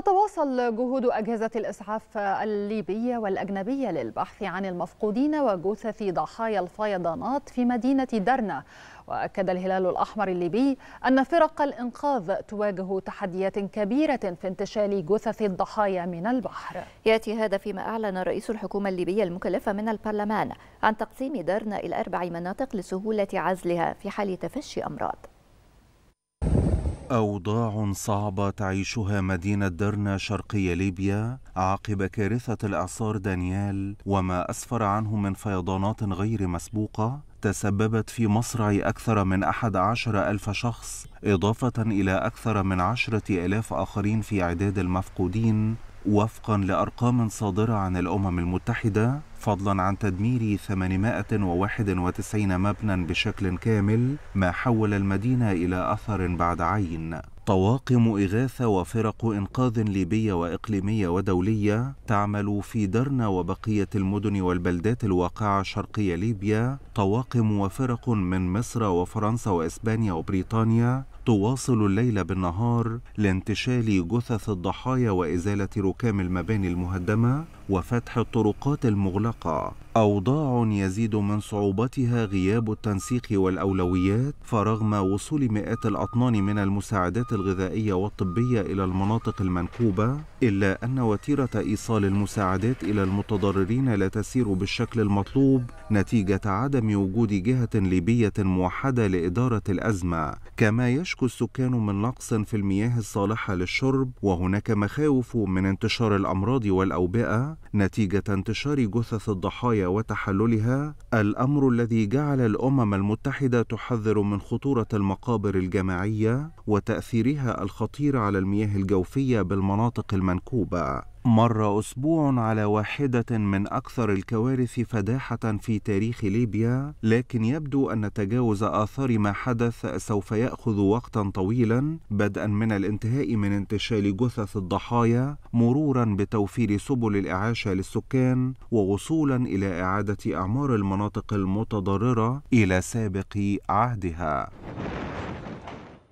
تتواصل جهود أجهزة الإسعاف الليبية والأجنبية للبحث عن المفقودين وجثث ضحايا الفيضانات في مدينة درنا وأكد الهلال الأحمر الليبي أن فرق الإنقاذ تواجه تحديات كبيرة في انتشال جثث الضحايا من البحر يأتي هذا فيما أعلن رئيس الحكومة الليبية المكلفة من البرلمان عن تقسيم درنا إلى أربع مناطق لسهولة عزلها في حال تفشي أمراض أوضاع صعبة تعيشها مدينة درنا شرقي ليبيا عقب كارثة الإعصار دانيال وما أسفر عنه من فيضانات غير مسبوقة تسببت في مصرع أكثر من أحد عشر ألف شخص إضافة إلى أكثر من عشرة ألاف آخرين في إعداد المفقودين وفقا لأرقام صادرة عن الأمم المتحدة فضلا عن تدمير 891 مبنى بشكل كامل ما حول المدينة إلى أثر بعد عين طواقم إغاثة وفرق إنقاذ ليبية وإقليمية ودولية تعمل في درنا وبقية المدن والبلدات الواقعة شرقي ليبيا طواقم وفرق من مصر وفرنسا وإسبانيا وبريطانيا تواصل الليل بالنهار لانتشال جثث الضحايا وإزالة ركام المباني المهدمة وفتح الطرقات المغلقة أوضاع يزيد من صعوبتها غياب التنسيق والأولويات فرغم وصول مئات الأطنان من المساعدات الغذائية والطبية إلى المناطق المنكوبة إلا أن وتيرة إيصال المساعدات إلى المتضررين لا تسير بالشكل المطلوب نتيجة عدم وجود جهة ليبية موحدة لإدارة الأزمة كما يشكو السكان من نقص في المياه الصالحة للشرب وهناك مخاوف من انتشار الأمراض والأوبئة نتيجة انتشار جثث الضحايا وتحللها الأمر الذي جعل الأمم المتحدة تحذر من خطورة المقابر الجماعية وتأثيرها الخطير على المياه الجوفية بالمناطق المنكوبة مر أسبوع على واحدة من أكثر الكوارث فداحة في تاريخ ليبيا، لكن يبدو أن تجاوز آثار ما حدث سوف يأخذ وقتا طويلا، بدءا من الانتهاء من انتشال جثث الضحايا، مرورا بتوفير سبل الإعاشة للسكان، ووصولا إلى إعادة أعمار المناطق المتضررة إلى سابق عهدها.